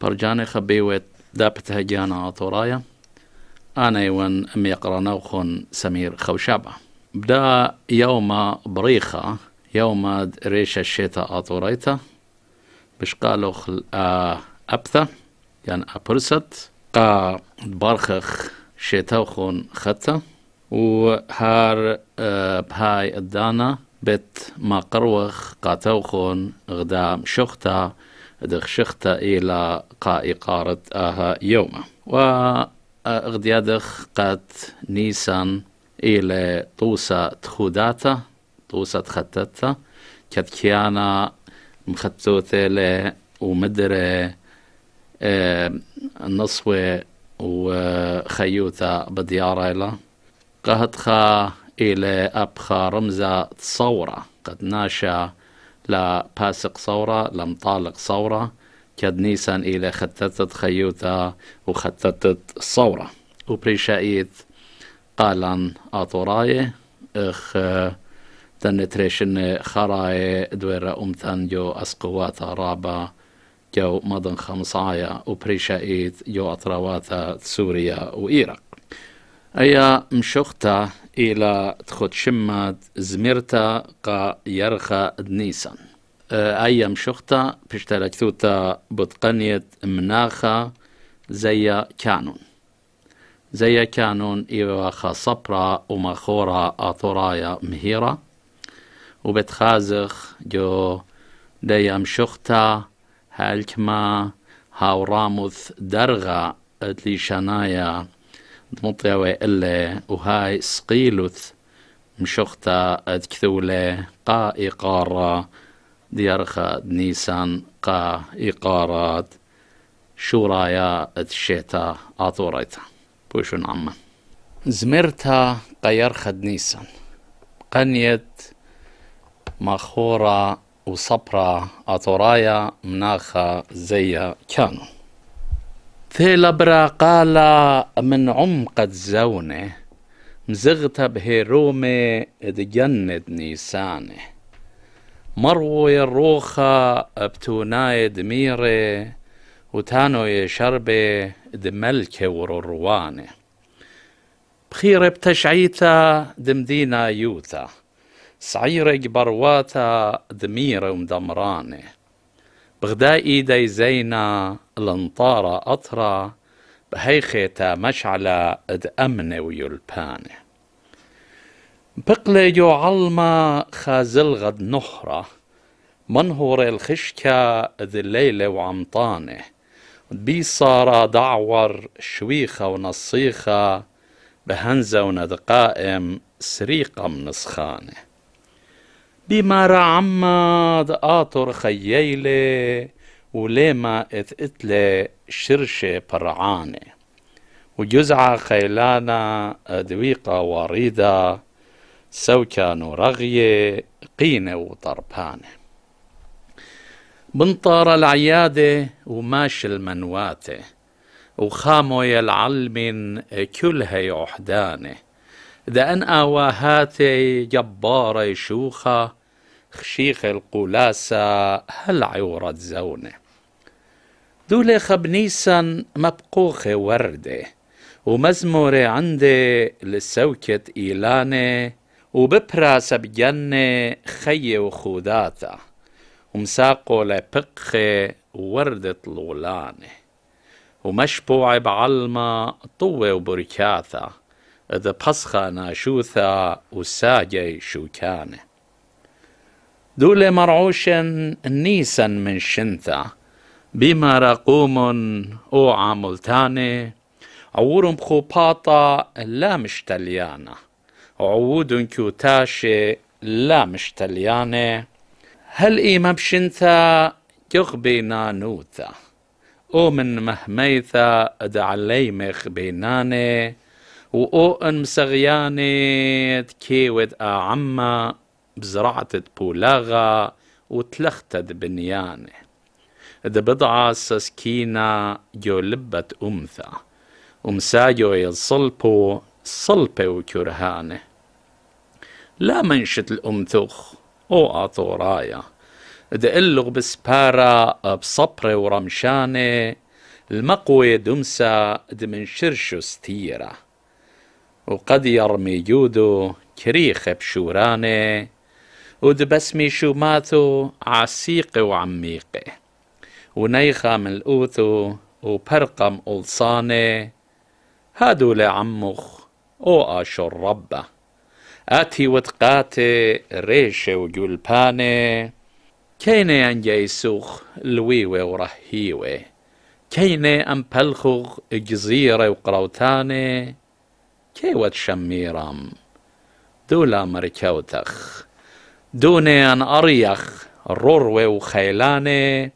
پر خبي خەبێ وێت داپتە طرايا أنا ئانەیوەن أمي قرانا يعني وخون سمير خەوشابە بدا یاومە بڕیخە یاومە رێشە شێتە ئاتۆڕایتە بشقالۆخ ئەپتە یان ئەپرست قا بارخەخ شێتە و خۆن خەتە و هەر بهاي الدانا بێت ما قروخ قاتوخون غدا شوختە دخشخت إلى قا إقارة آها يوما آه، أغديادخ قد نيسان إلى طوسة تخوداتا طوسة تخطتا كد كيانا مخطوطة ل ومدرة آه، نصوة وخيوتا بديارة إلى قهتخا إلى أبخا رمزة تصورة قد ناشا لا باسق ثورة لم طالق كد نيسان إلى خطتت خيوتا وخطتت صورة وبريشايت قالن أطوراي إخ تنتريشن خراي دويرة أمتن جو أسقواتا رابا جو مدن خمسايا وبريشايت جو أطراواتا سوريا وإيراق أيا مشوختا إلى تخد شمات زميرتا قا يرخا دنيسان أيام شخطة بشترك ثوتا بتقنية مناخة زي كانون زي كانون إيواخا صبرا ومخورا أطرايا مهيرة وبتخازخ جو ديام شخطة هالكما هاوراموث درغا اتلي شنايا دمطيوي اللي وهاي سقيلوث مشخطة أدكثولي قائقارة ديارخا نيسان قا إقارات شورايا تشيتا آطوريتا بوشون عما زمرتا قيرخا نيسان قنيت مخورا وصبرا أطورايا مناخا زي كانوا ثيلبرا قالا من عمقة زونه مزغتها بهيرومي دجند نيسانه مروي الروخة بتوناي دميري وتانوي شربي دملك وروروانة بخير بتشعيتا دمدينا يوتا سعيري جبرواتا دمير ومدمراني بغدا إيدي زينة لنطارة اطرا بهيخيتا مشعلة دأمني ويلباني بقلي جو علما خازلغد نخرة منهور الخشكة ذي الليلة وعمطانة بي صار دعور شويخة ونصيخة بهنزة وندقائم سريقة منسخانة بما رعمد آطر خييلة ولما اتقتلة شرشة برعانة وجزعة خيلانة دويقة وريدة سوكان رغية قينة وطربانة بنطار العيادة وماش المنواتة وخامو يلعلمن كلها يحدانه دأن آواهاتي جبارة شوخة خشيخ القلاسة هل عورة زونة دولي خبنيسا مبقوخة وردة ومزمورة عندي لسوكة إيلانة وبپراسە بگەنێ خەیێ و خودداتە ومساقۆ لە پقخێ وردت لوڵانێ ومەشبوعێ بەعلمە طوێ و بورکاتە ئەدە پەسخە ناشوثا و ساگەی شوکانێ مرعوشن لێ من شنتە بما قومن او عاملتانێ عورم خوباطا لا مشتەلیانە عود كوتاشي لا مشتلياني هل إيما بشنتا يغبي نانوتا أو من مهميثا أدعلي و او أن مسغياني تكيوت اعما بزرعة بولاغا وتلختد بنياني اد بضعة سسكينة جو لبت أمثا ومساجو يصلبو صلبة وكرهانة لا منشت الأمثخ أو أطورايا دقلغ بسبارة بصبرة ورمشانة المقوي دمسا دمنشرشو ستيرة وقد يرمي جودو كريخ بشورانة ودبسمي شوماتو عسيقي وعميقي ونيخا من الأوثو وبرقم ألصانة هادو لعمخ او ربا اتی ود قات ریش و اشربة کینه وتقاتي سوخ لوی و ان و کینه ام كيني ان و قروتانه کی ود شمیرم دولا مرکوتخ دونه أن اریخ رور و خیلانه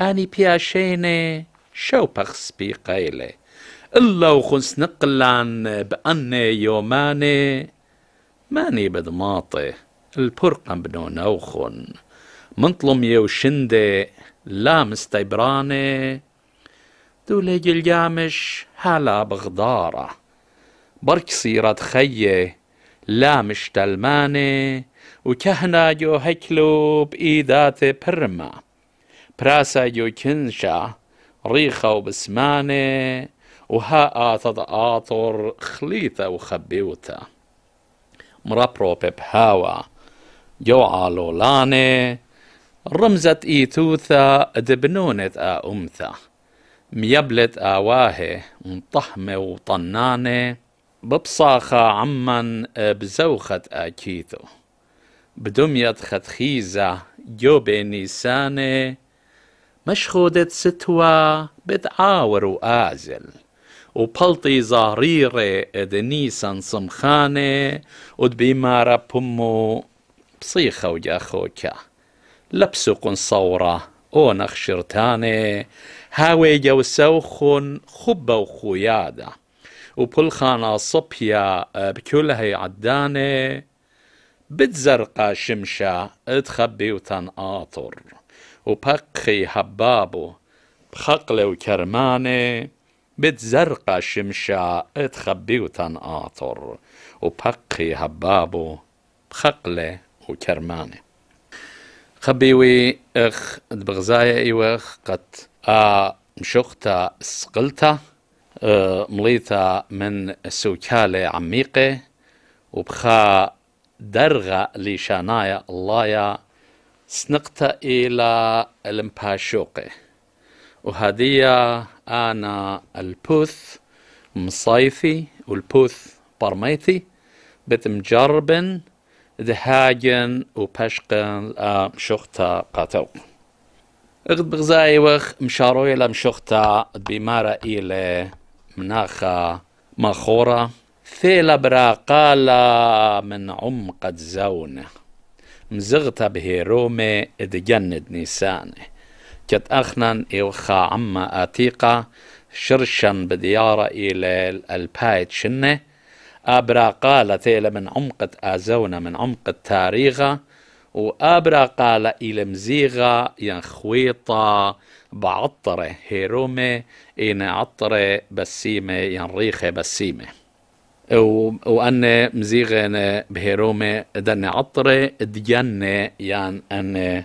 انی پیاشینه شو بياشيني شوبخ قیله إلا وخنس نقلان بأن يوماني ماني بدماطي البرقم بنو نوخن منطلم شندي لا مستيبراني دولي جلجامش هلا بغدارة برك سيرة خيه لا مش تلماني وكهنا جو هكلو بإيدات برما براسا جو كنشا ريخة وبسماني وها تضآطر خليتا وخبيوتا مرابرو جو جوعا لولاني رمزت إيتوثا دبنونت آ أمثا ميبلت آواهي مطحمة وطنانة ببصاخة عمن بزوخة آكيتو بدمية ختخيزة جو نيسانة مشخودة ستوى بتعاور وآزل و پەڵتی زاڕیڕێ ئەدنی سنسمخانێ و بیمارە پم و پسی خەوگە خۆکە لە پسوقن سەوڕە ئۆ نەخشرتانێ هاوێ گەوسە و خۆن خوب و خویادە و پلخانە سەپیا بکول آه، هەی عدانێ بتزەرقا شمشە و پەقی هەباب و و کەرمانێ اتخبيو تن تخبي و پقی هبابو خقلة کرمانه خبيوي اخ بغزايا ايوخ قد ا مشوختا سقلتا آه مليتا من سوكالة عميقة وبخا درغة لشانايا الله سنقتا إلى المباشوقه وهذه أنا البوث مصيفي والبوث برميتي بتمجربن دهاجن وبشقن آه، مشوختا قاتو اغد بغزاي وخ مشاروي لمشوختا بمارا إلى مناخا مخورة ثيلا براقالا من عمق زونة مزغتا بهيرومي ادجند نيسانه كت أخنن إوخا عما آتيقا شرشن بديارة إلى البايت شنة أبرا قال تيل من عمقة آزونا من عمقة تاريغا وأبرا قال إلى مزيغا ينخويطا بعطرة هيرومة إن عطرة بسيمة ينريخة بسيمة وأن مزيغة بهيرومة دن عطرة ديانة يعني أن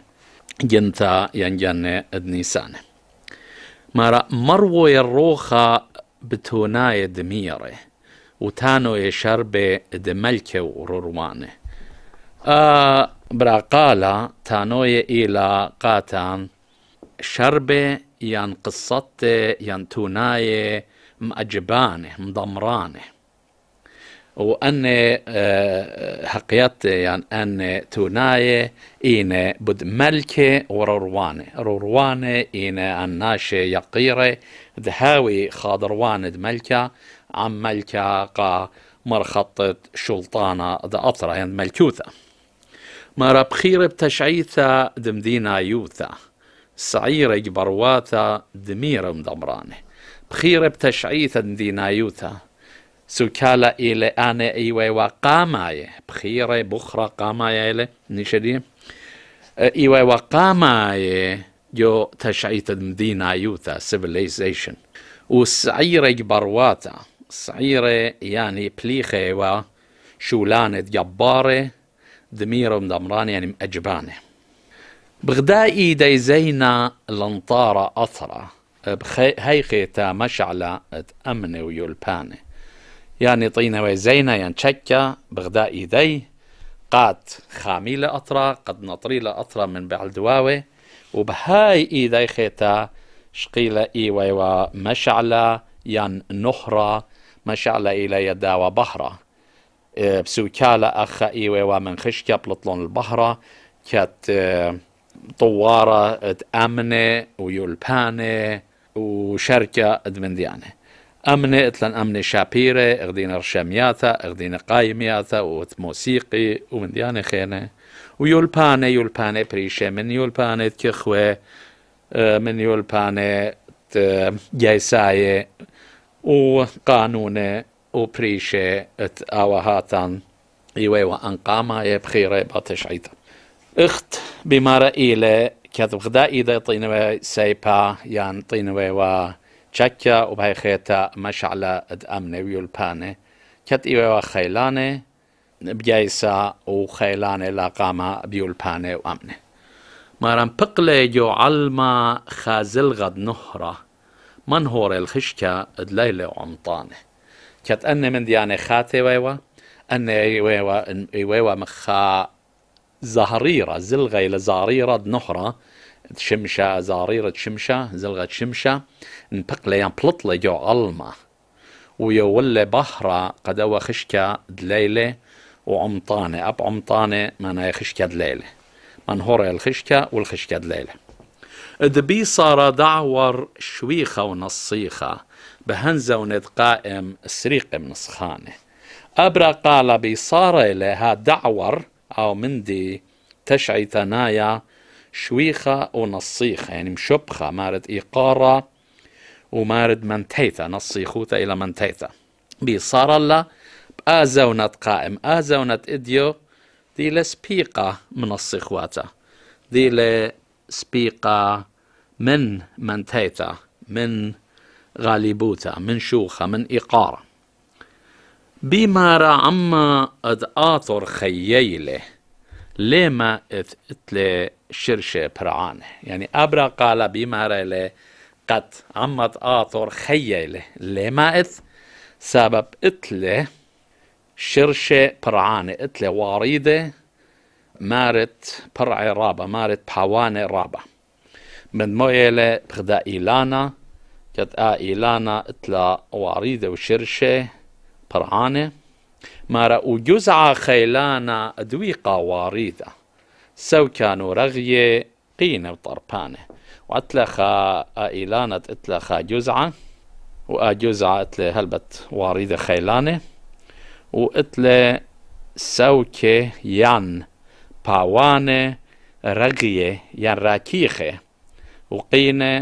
جنتا ينجن دنيسان مارا مرو يروخا بتوناي دميره وتانو يشرب دملك وروانه آه براقالا تانوي إلى قاتان شربة يان قصته يان توناي مأجبانه مضمرانه وأن حقيات يعني أن توناية آه، إن بد ملكة وروروانة روروانة إن الناشة يقيرة دهاوي خاضروانة ملكة عم ملكة قا مرخطة شلطانة دا أطرة يعني ملكوثة مرب خير بتشعيثة دمدينة يوثة سعيرة جبرواثة دميرة مدمرانة بخير بتشعيثة دمدينة يوثة سكالا إلى أنا إيوة وقاماي بخيرة بخرة قاماي إلى نشدي إيوة وقاماي جو تشعيت المدينة يوتا civilization وسعيرة جبرواتا سعيرة يعني بليخة وشولانة جبارة دميرة مدمرانة يعني مأجبانة بغدائي دي زينا لنطارة أثرة بخي هيخي تا مشعلة أمنة ويولبانه يعني طينا وزينا يعني شكا بغداء إيدي قات خاميلة أطرا قد نطريلة أطرا من بعد بعلدواوي وبهاي إيدي خيتا شقيلة إيوي إيوة ومشعلة ين نخرة مشعلة إلى يدا وبهرة إيه، بسوكالة أخا إيوي إيوة ومن خشكا بلطلون البهرة كات إيه، طوارة تأمنة ويولبانة وشركة دمنديانة امني إتلن امني شابيرة إغدينا رشامياتا إغدينا قايمياتا وموسيقي ومن ديانة خينة ويولبانة يولبانة بريشة من يولبانة كخوة آه، من يولبانة و وقانونة وبريشة أوهاتان إيوه وأنقامة إيوة، يبخيرة إيوة، إيوة، باتشعيتا اخت بمارا إيلي كاتب غدا إيدا طينوي سايبا يعني طينوي و چکیا و بهای خیتا مشعلا اد امنوی ویل پانه کت ایوه و خیلانه بگیسا و خیلانه بجايسا وخيلان پانه و امنه مارم پقلی جو علما خازل غد نهرا من هور الخشکا اد لیل عمطانة کت انه من دیانه خاته ويوا انه ایوه و مخا زهریرا زلغی لزهريرة نهرة تشمشة زاريرة شمشة زلغة شمشة نبقلة لي جو علمة ويولى بحرة قد هو خشكة دليلة وعمطانة أب عمطانة معناها خشكة دليلة من هورا الخشكة والخشكة دليلة دبي صار دعور شويخة ونصيخة بهنزة وند قائم سريق من سخانة أبرا قال بي صار لها دعور أو مندي تشعي ثنايا شويخة ونصيخة يعني مشبخة مارد إيقارة ومارد منتيثة نصيخوثة إلى منتيثة بصار الله بآزونت قائم آزونت إديو دي لسبيقة من الصيخواتة دي لسبيقة من منتيثة من غالبوتة من شوخة من إيقارة بما عما اد آثر خييله لما اتلي شرش برعانة يعني أبرا قال بمرلة قد عمت آطر خيلة لما إث سبب إتلة شرش برعانة إتلة واریده مارت برع رابا مارت بحوانة رابا من مويلة بخدا کت كت إيلانا إتلا واريدة وشرشة برعانة مارا وجزعة خيلانا دويقة و شرش برعانه مارا وجزعه خيلانا دويقه واریده سەوکان و رەغیێ قینە و تەرپانێ واتلخا ئائیلانت ئتلخا جزعة و ئاجوزعات لێ هلبت واريدة خەیلانێ و ئتلێ سەوکێ يان پاوانێ رەغیێ يان راکیخێ و قینە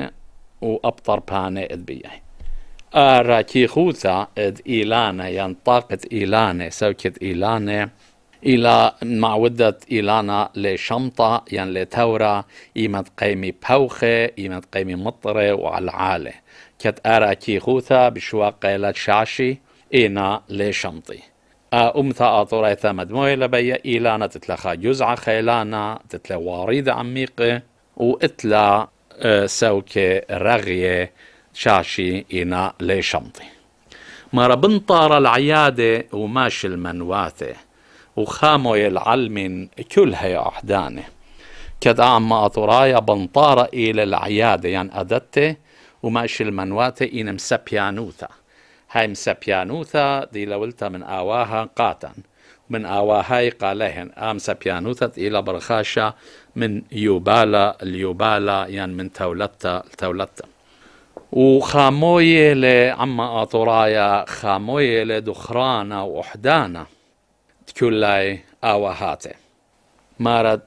و ئەبتەرپانێ ئەتبیە آه، راکیخوتە ئەد ئیلانە يان تاقت ئیلانێ سەوکت ئیلانێ إلى معودة إلانا لشمطة يعني لتورا إما قيمي بوخة إما قيمي مطرة وعلعالة كت أرى كي خوثة بشواق قيلة شاشي إينا لشمطي أمتا أطوريتا مدموية لبيا إلانا تتلخا جزعة خيلانا تتلا واريد عميقة وإتلا سوك رغية شاشي إينا لشمطي ما بنطار العيادة وماشي المنواثة وخاموا العلم كلها أحدانه كد أعمى أطرايا بنطارة إلى العيادة يعني أدتة وماشي المنوات إن مسبيانوثا هاي مسبيانوثا دي لولتا من آواها قاتا من آواهاي قالهن آم سبيانوثا إلى برخاشة من يوبالا اليوبالا يعني من تولتا لتولتا وخاموية لعما أطرايا خاموية لدخرانا وأحدانا كلاي آواهاته مارد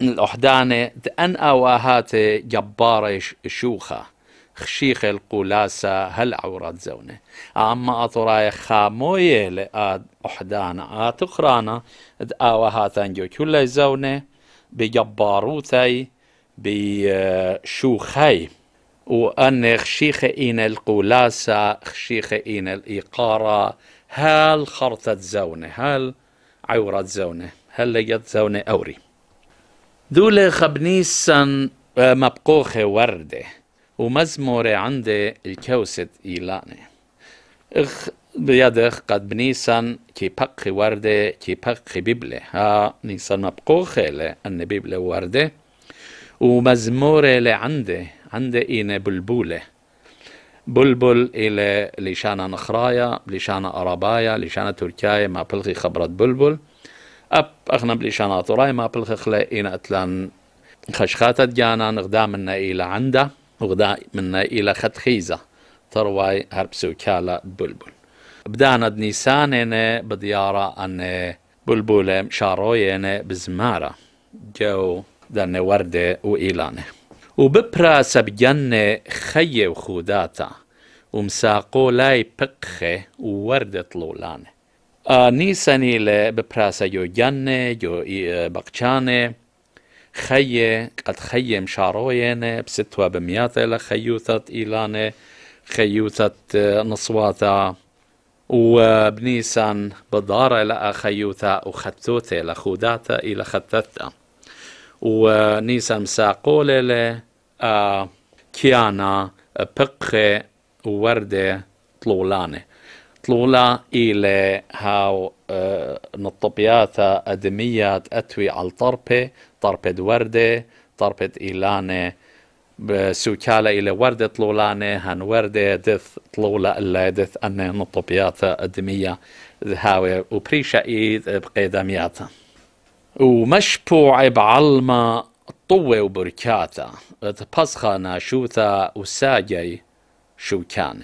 الأحدانة تأن آواهاته جبارة شوخة خشيخ القلاسة هل عورات زوني أما أطراي خاموية لآد أحدانا آتقرانا آواهاتان جو كل زونة بجباروتي بشوخي وأن خشيخ إين القلاسة خشيخ إين الإيقارة هل خرطة زونة هل عورات زونه هل يد زونه أوري دول خبنيسن آه، مبقوخة وردة ومزمورة عندي الكوسد إيلاني اخ بيدخ قد بنيسان كي بقي وردة كي بقي بيبلة ها نيسان مبقوخة لأن بيبلة وردة ومزمورة لعندي عندي إينة بلبولة بلبل إلى لشانة نخرايا لشانة أرابايا لشانة تركيا ما بلغي خبرة بلبل أب أخنا لشانة طراي ما بلغي إن أتلان خشخاتة جانا نغدا منا إلى عندا وغدا منا إلى خدخيزة ترواي هرب سوكالا بلبل بدانا إنا بديارة أن شاروي إنا بزمارة جو دان وردة وإيلانه وبپرا سبجن خيه وخوداتا ومساقو لاي بقخه وورد طلولانه آه، نيساني لببراسا جو جن جو آه، بقشانة خيه قد خيه مشاروينة بستوا بمياتة لخيوثة إيلانة خيوثة آه، نصواتا وبنيسان بضارة لأخيوثا وخثوثة لخوداتا إلى خثثة ونيسم ساقولة كيانا بقخة وردة طلولانة طلولا إلى هاو نطبيات أدمية أتوي على طرب طرب وردة طرب إيلانة سوكالة إلى وردة طلولانة هن وردة دث طلولا إلا دث أن نطبيات أدمية هاو وبريشة إيد بقيدامياتها ومشبوع بعلمة طوة وبركاتة تبصخة ناشوثة وساجي شو كان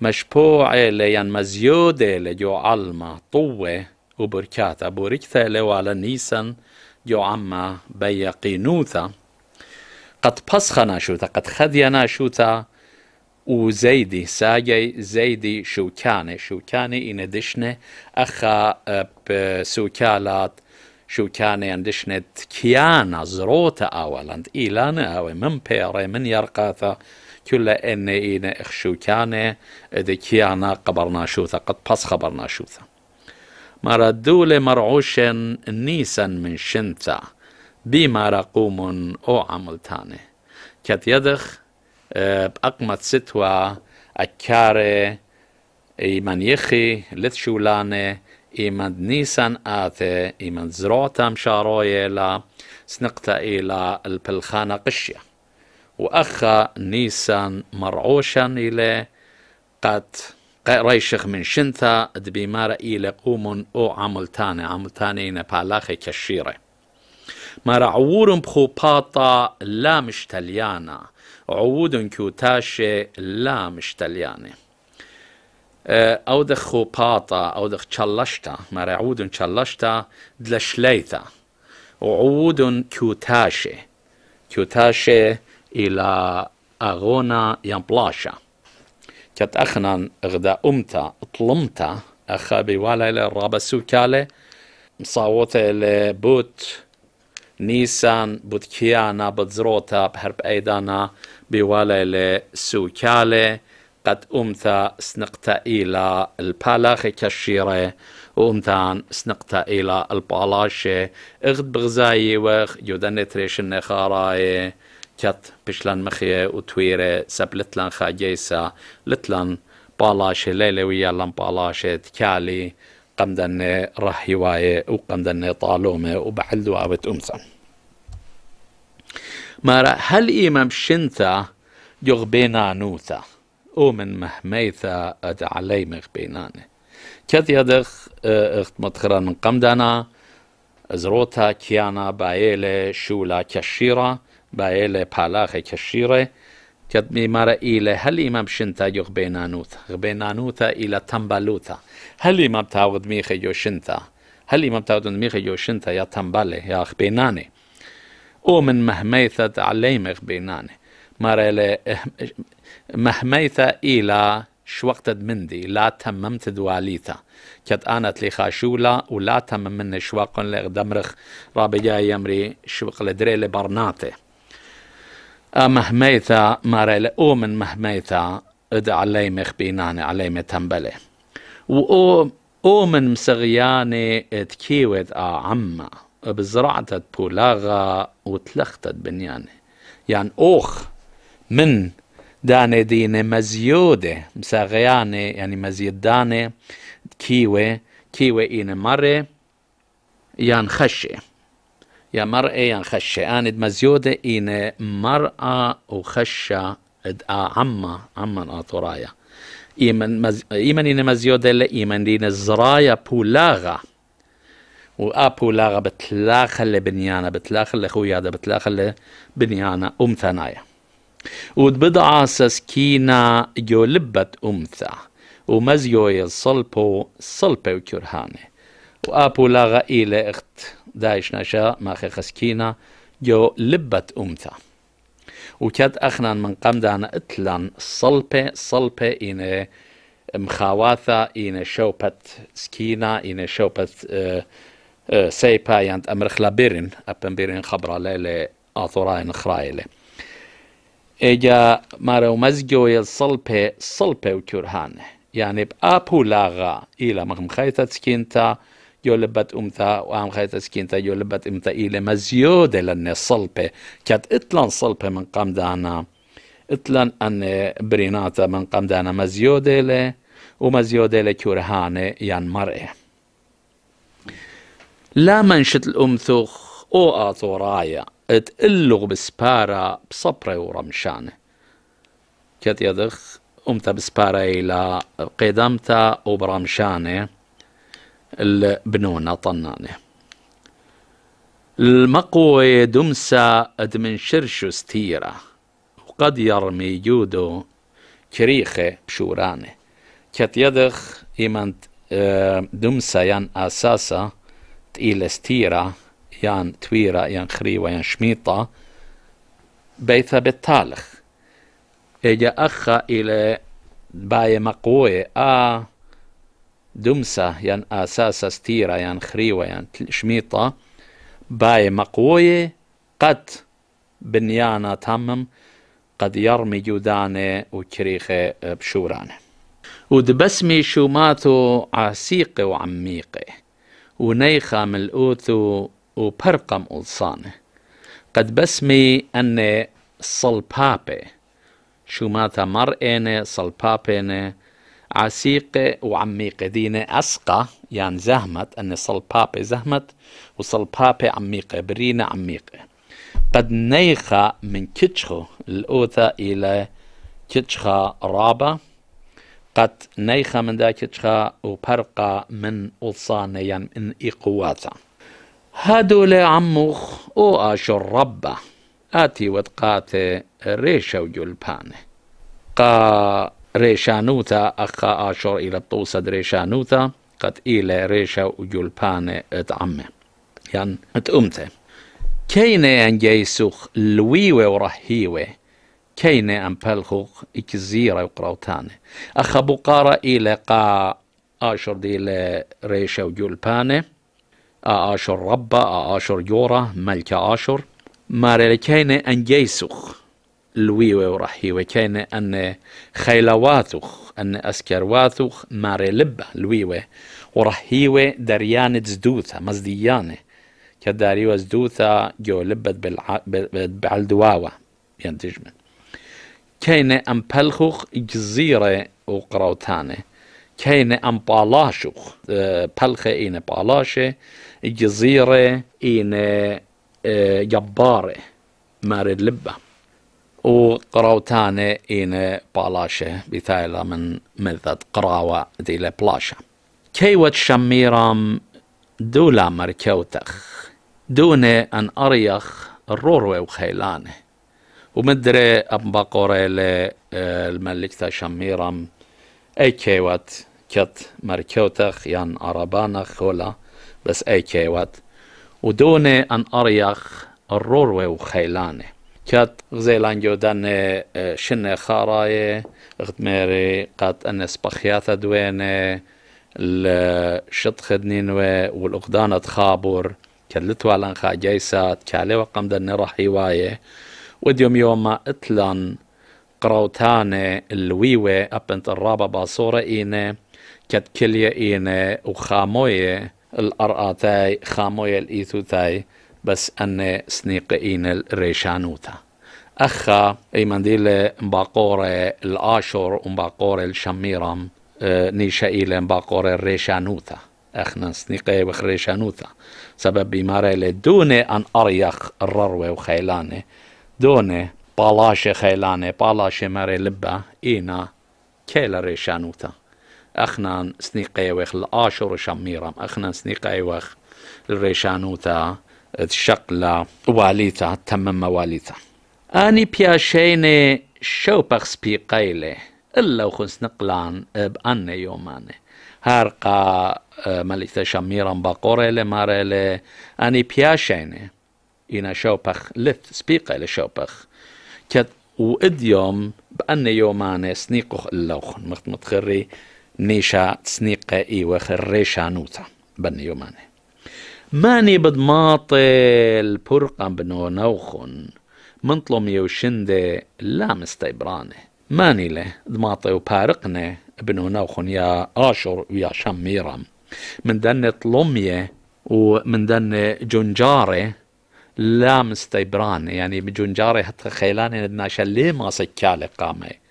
مشبوع لين مزيودة لجو علمة طوة وبركاتة بوركتة لو على نيسان جو عما بيا قينوثة قد بصخة ناشوثة قد خدية ناشوثة وزيدي ساجي زيدي شوكاني شوكاني إن أخا بسوكالات شو كان دشنت كيانا زروتا اولاند إيلانا أو من بيري من يرقاثا كل إن إينا شو كان إذا كيانا قبرنا شوثا قد بس خبرنا شوثا مردول مرعوش نيسا من شنثا بما رقوم أو عمل تاني كت يدخ آه، باقمت ستوا أكاري إيمان يخي لثشولاني imand nisan ate, imand zrotam sharojela, سنقطع إلى البلخانة قشية وأخا نيسان مرعوشا إلى قد ريشخ من شنتا دبيمارة إلى قومون أو عملتاني عملتاني نبالاخي كشيرة مرعور بخو باطا لا مشتليانا عوودن كوتاشي لا مشتلياني آه، او دخ خوباطا او د تشلشتا مرعود تشلشتا دلشليتا وعود كوتاشي كوتاشي الى اغونا يمبلاشا كت اخنا اغدا امتا اطلمتا اخا ولا الى رابسو كالي مصاوت لبوت نيسان بوتكيانا بتزروتا بهرب ايدانا بوالا سوكالي قد أمثى سنقتا إلى البالاخي كالشيرة وأمثان سنقتا إلى البالاشة اغد بغزاي وخ يودن تريشن خاراي كت بشلن مخيه وتويرة سبلتلن خاجيسا لتلان بالاشة ليلة ويا لن بالاشة تكالي قمدن رح هواية وقمدن طالومة وبحلدو عبت أمثان مارا هل إمام شنثا يغبينا نوثا اومن مهميثا اد عليمغ بينانه كد يدخ آه، اخت متخرن من قمدنا ازروتا كيانا بايله شولا كشيرة بايله بالاخ كشيرة كد ميمارا إلى هل إمام شنتا يغ بينانوتا بينانوتا إلى تنبلوتا هل إمام تعود ميخي يو شنتا هل إمام تعود ميخي يو شنتا يا تنبالي يا أخ بيناني ومن مهميثة عليمغ بيناني مارا إلى آه، مهميت إلى شوقت مندي لا تممت دواليتا كت آنات لي خاشولا ولا تمم مني شوق لغدمرخ رابجا يمري شوق لدري لبرناتي مهميتا ماري أومن مهميتا اد عليمخ بيناني عليمي تنبلي وأو أومن مسغياني تكيوت آ عما بزرعتت بولاغا وتلختت بنياني يعني أوخ من داني دين مزيودة مساغياني يعني مزيد داني كيوي كيوي إين مري يان خشي يا مرء يان خشي أنا مزيودة إين مرأة وخشة إد آعمه عمة أطرايا إيمان مز إيمان إين مزيودة لا إيمان دين زرايا بولاغا وأبو لاغا بتلاخل بنيانا بتلاخل خويا بتلاخل بنيانا أم ثنايا وتبضع سسكينا جو لبت أمثا ومزيو يصلبو صلبو كرهانه وأبو لغا إلى اخت دايش نشا ماخي خسكينا جو لبت أمثا وكاد أخنا من قمدان إتلان صلبة صلبة إنه مخاواثة إن شوبت سكينة إن شوبت سيبا يانت أمرخ خلابيرن أبن بيرن خبرة ليلة آثورين خرايلة اجا مارو مزجو الصلبة صلبة وكرهان يعني بأبو لاغا إلى مغم خيطة سكينتا يولبت أمتا وأم خيطة سكينتا يولبت أمتا إلى مزيودة لأن صلب كانت إطلان صلب من قام دانا إطلان أن بريناتا من قام دانا مزيودة له ومزيودة لكرهانة يعني مرأة لا منشت الامثوخ أو آتورايا تقلغ بسبارة بصبرة ورمشانة كت يدخ أمتا بسبارة إلى قدمتا وبرمشانة البنونة طنانة المقوى دمسا أدمن شرشو ستيرة وقد يرمي جودو كريخة بشورانة كت يدخ إيمان آه، دمسا ين أساسا تقيل ستيرة يان تويرا يان خریوە یان شمیتە بيثا بالتالخ إجا أخا إلى باي مقوي آ دمسا يان أساسا ستيرا يان یان خریوە یان باي مقوي قد بنيانا تمم قد يرمي جودانه وكريخه بشورانه ودبسمي شوماتو عسيقه وعميقه ونيخة ملؤوثو وبرقم الصانه قد بسمي أن صلبابة شو ماتا مرئنة صلبابنة عسيقة وعميقة دينة أسقى يعني زهمت أن صلبابة زهمت وصلبابة عميقة برينة عميقة قد نيخة من كتشخو الأوثى إلى كتشخة رابة قد نيخة من دا كتشخة وبرقة من أوصانة يعني من إقواتا هدول عموخ او آشر ربه آتي ودقات ريشا وجلبانة قا ريشانوتا أخا آشر إلى الطوسد ريشانوتا قد إلى ريشا وجلبانة اتعمه يعني اتأمته كينة أن جيسوخ لويوة ورهيوة كينة أن بلخوخ إكزيرة وقراوتانه أخا بقارة إلى قا آشر دي ريشا وجلبانة آشر ربا آشر يورا ملك آشر مارل كاين أن جيسخ لوي ورحي وكاين أن خيلواثخ أن أسكرواثخ ماري لبة لويوة ورحيوة دريانة زدوثة مزديانة كداريوة زدوثة جو لبت بالع... بالدواوة ينتج من كاين أم بلخخ جزيرة وقروتانة كاين أم بالاشخ بلخة آه، إين بالاشة جزيرة إن آه، جبارة مارد لبة وقراوتانا إن بالاشة بثايلة من مذة قراوة دي لبلاشة كيوت شميرام دولا مركوتخ دون أن أريخ الرور وخيلانه ومدري أبن آه، الملك تا شميرام أي كيوت كت مركوتخ يان عربانخ ولا بس اي كيوات ودوني أن أريخ الروروي وخيلاني كات غزيلان داني شن خاراي غتميري قات ان بخياثة دويني الشط خدنينوي والأقدانة خابور كلتوا على جايسات كالي وقم داني راح هواية وديوم يوم ما اتلان قروتانة الويوي أبنت الرابة باصورة ايني كات كلية ايني وخاموية الارآتاي خامويل الإيثوتاي بس أن سنيقين الريشانوتا أخا إيمانديل مباقور الآشور مباقور الشميرم آه، نيشا إلى مباقور الريشانوتا أخنا سنيقي وخريشانوتا سبب بمارة دون أن أريخ الروة وخيلانة دوني بالاش خيلانة بالاش ماري لبا إينا كيل ريشانوتا أخنان سنيقيوخ الآشر شميرم أخنان سنيقيوخ الريشانوتا الشقلة واليتا تمم واليتا أني بياشيني بي سبيقيلي إلا وخنس نقلان بأن يوماني هارقا آه، مليتا شميرم باقوريلي ماريلي أني بياشيني إنا شوبخ لث شو بخ كد وإد يوم بأن يوماني سنيقخ إلا وخن مخت متخري نيشا تسنيقة إيوة خريشا نوتا بني يوماني ماني بدماطل برقا بنو نوخن منطلم يوشند لا مستيبراني ماني له دماطي وبارقني بنو نوخن يا آشر ويا شميرم من دن طلمية ومن دن جنجاري لا مستيبراني يعني بجنجاري حتى خيلاني ندنا شلي ما سكالي قامي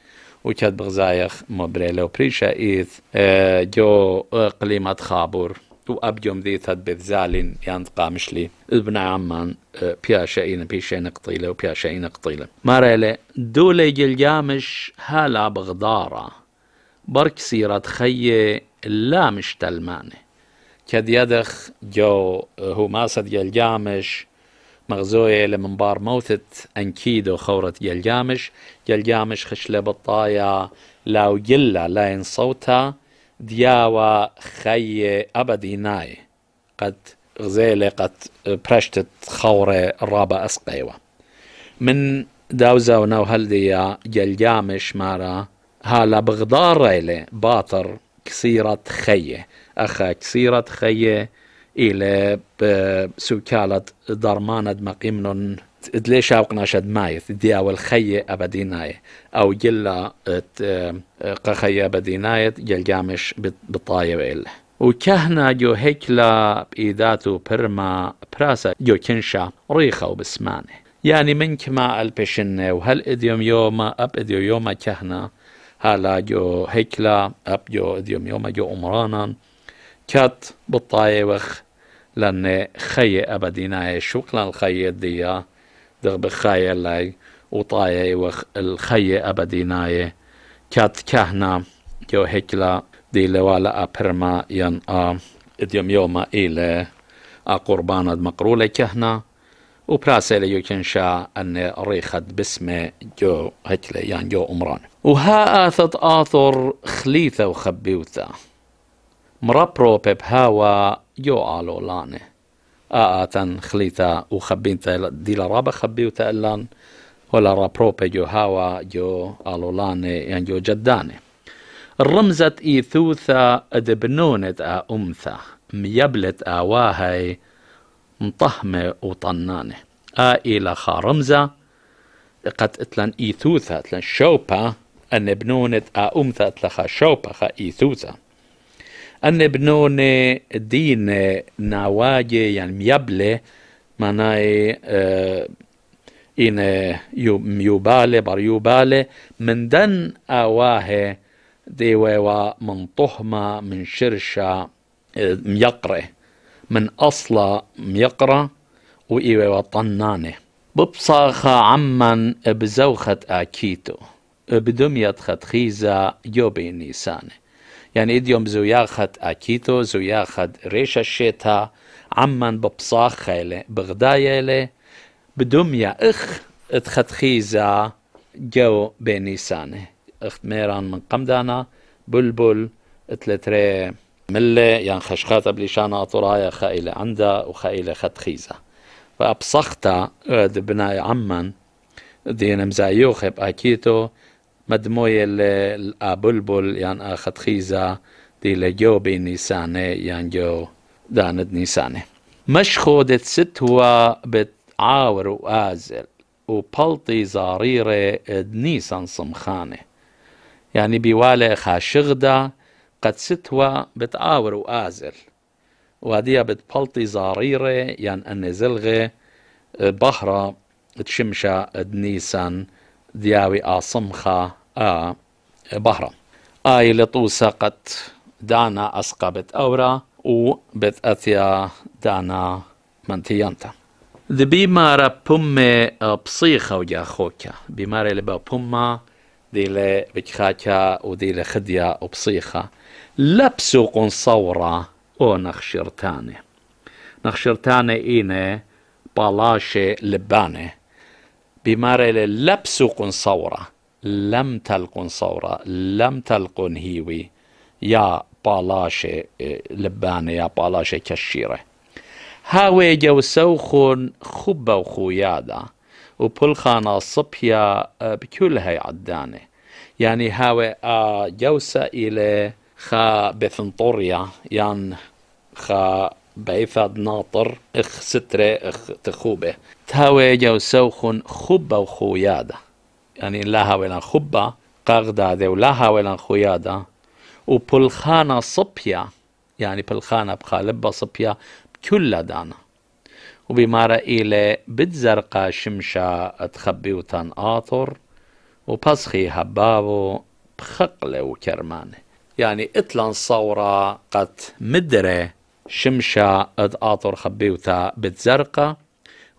وكاد بغزايخ مبريلو وبريشا إيث آه، جو آه، قليمة خابور وأبيوم ذي ثد بذالين يانت قامشلي ابن عمان آه، بياشين بيشين قطيلة وبياشين قطيلة مريلة دولي جلجامش هالا بغدارة برك سيرة خيي لا مش تلمانه كد يدخ جو هو ماسد جلجامش مغزوية لمنبار منبار أنكيدو خورة جلجامش جلجامش خشلة بطايا خش جلا لاين صوتا لاەن خي أبدي ناي قد نایە قد برشتت خورة قەت پرشتت من داوزا ونو هلديا جلجامش گەلگامش هالا بغدار لە بغدا ڕێلێ باتر کسیرەت خەیە ئەخە کسیرەت الى سوكالت درماند مقيمن دلي شاوق ناشد مايث دي او الخي ابديناي او جلا قخي ابديناي جامش بطايب ال وكهنا جو هيكلا بإيداتو برما براسا جو كنشا ريخو بسمانه يعني من كما البشنة وهل اديوم يوما اب اديو يوما كهنا هلا جو هيكلا اب جو اديوم يوما جو عمرانا كات بطايوخ لأن خي أبدينا شوك لان خي ديا درب خي لي وطاي الخي أبدينا كات كهنا جو هكلا دي لوالا أبرما ين آ اديم يوما إلى أقربانا مقرولة كهنا وبراسل يكنشا أن ريخت باسم جو هكلا يعني جو أمران وها آثت آثر خليثة وخبيوثة مرابرو بيب هاوا يو الو لانه آآتن خليتا وخبين تايل ديلا رابا خبيو تايلان ولا رابرو بيجو هاوا يو الو لانه يعني يو جداني رمزت إيثوثا أدبنونت آ أمثا ميبلت آواهي مطهمة وطنانة آ إلى خا رمزة قد اتلن إيثوثا اتلن شوبا أن بنونت آ أمثا اتلخا شوبا خا إيثوثا annebnone din نواجي يعني miable معناه آه إن يوبالي بار يوبالي من دن آواه ديوة من طهمة من شرشا آه، ميقرة من أصلا ميقرة وإيوة طنانة ببصاخة عمن بزوخة آكيتو بدمية خدخيزة يوبي نيسانه يعني إديوم زو ياخد أكيتو زو ياخد ريشة شيتا عمان ببصاخ لي بدوم يا إخ خيزا جو ساني إخت ميران من قمدانا بلبل تلتري ملي يعني خشخاتها بليشانا أطرايا خائلة عندها وخائلة ختخيزة فأبصختها بناي عمان دينم مزايوخ بأكيتو مدموي الابلبل يان أخد خيزة دي لجو بين نيسانة يان جو داند نيسانة مش خودت ست هو بتعاور وآزل وبلطي زاريرة دنيسان صمخانة يعني بيوالي خاشغدة قد ست ستوى بتعاور وآزل وهدية بتبلطي زاريرة يان أن زلغة بحرة تشمشة دنيسان دياوي آصمخة آ بهرة آي لطو سقط دانا أسقبت أورا و أثيا دانا منتيانتا دي بيمارة بومي بصيخة ويا خوكا بيمارة اللي بومة دي لي بتخاكا ودي لي خديا وبصيخة لبسو قنصورة ونخشرتاني نخشرتاني إيني بالاشي لباني بمرة لبسو صورة لم تلقن صورة لم تلقن هيوي يا بالاشة اه، لبانة يا بالاشة كشيرة هاوي اه، اه، جو سوخون خبة وبل خانا صبيا بكل هاي عدانة يعني هاوي جوسة إلى خا بثنطوريا يعني خا بعيفاد ناطر اخ سترة اخ تخوبة جو وسوخن خبا وخويادا يعني لا هاويلان خبا قغدا ولا لان خويادا بلخانا صبيا يعني بلخانا بخالبا صبيا كل دانا وبمارا إلى بتزرقا شمشا تخبي وتان آطر وبسخي هبابو بخقلة وكرمانة يعني اتلان صورة قد مدري شمشا اد آطر خبيوتا بتزرقا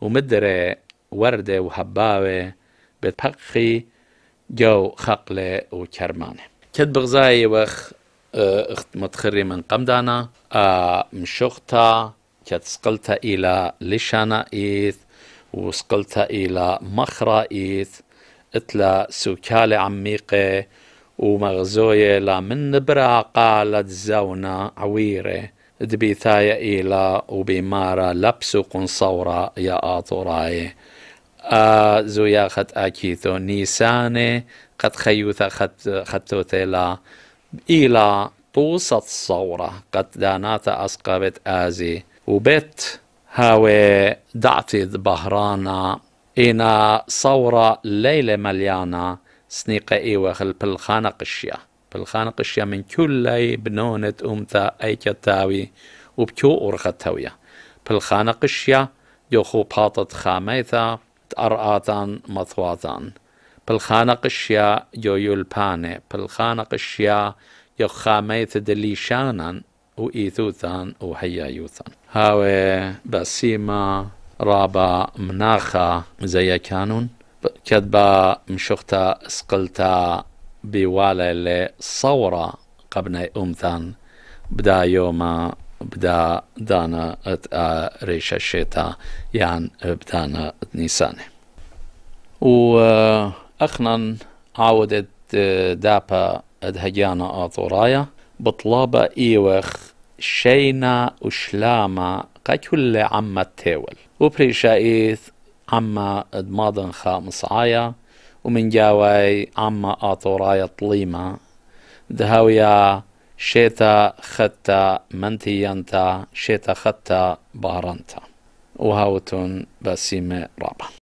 ومدرة وردة وهباوة بتبقي جو خقلة وكرمانة كد بغزاي وخ آه، اخت متخري من قمدانا آه، مشوختا مشغتا كد سقلتا إلى لشانا إيث وسقلتا إلى مخرا إيث اتلا سوكالة عميقة ومغزوية لا من براقة قالت تزاونا عويرة دبيثايا إيلا وبمارا لبسو قنصورا يا آطوراي آ زويا خت آكيثو نيساني قد خيوثا خت تيلا إلى طوسة صورة قد داناتا أسقابت آزي وبت هاوي دعتي بهرانا إنا صورة ليلة مليانة سنيقة إيوة خلب الخانق الشيا بالخانق الشيا من كل بنونة أمتا أي كتاوي وبكو ارخة تاوية بالخانق الشيا يخو باطت خاميثا تأرآتان مثواتان بالخانق الشيا يو يلباني بالخانق الشيا يو خاميث دليشانا وإيثوثان وهيايوثان هاوي بسيما رابا مناخا زي كانون كتبا مشوختا سقلتا بوالا اللي صورة قبنا أمثان بدا يوما بدا دانا ريشة شتا يعني بدانا نيسانة وأخنا عودت دابا ادهجانا آطورايا بطلابة إيوخ شينا وشلاما ككل عما تاول ايث عما مادن خامس عايا ومن جاوي عما آطورايا طليمة دهاويا شيتا ختا منتيانتا شيتا ختا بارانتا وهاوتون بسيمة رابا